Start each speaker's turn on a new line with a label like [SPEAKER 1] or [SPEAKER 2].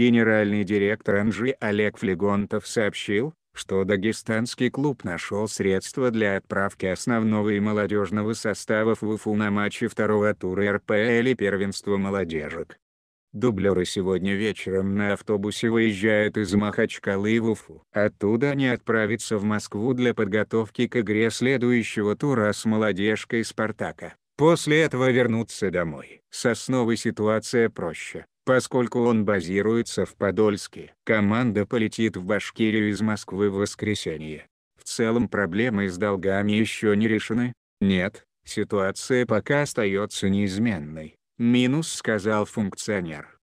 [SPEAKER 1] Генеральный директор Анжи Олег Флегонтов сообщил, что дагестанский клуб нашел средства для отправки основного и молодежного составов в Уфу на матче второго тура РПЛ и первенства молодежек. Дублеры сегодня вечером на автобусе выезжают из Махачкалы в Уфу. Оттуда они отправятся в Москву для подготовки к игре следующего тура с молодежкой «Спартака». После этого вернутся домой. С основой ситуация проще поскольку он базируется в Подольске. Команда полетит в Башкирию из Москвы в воскресенье. В целом проблемы с долгами еще не решены. Нет, ситуация пока остается неизменной, минус сказал функционер.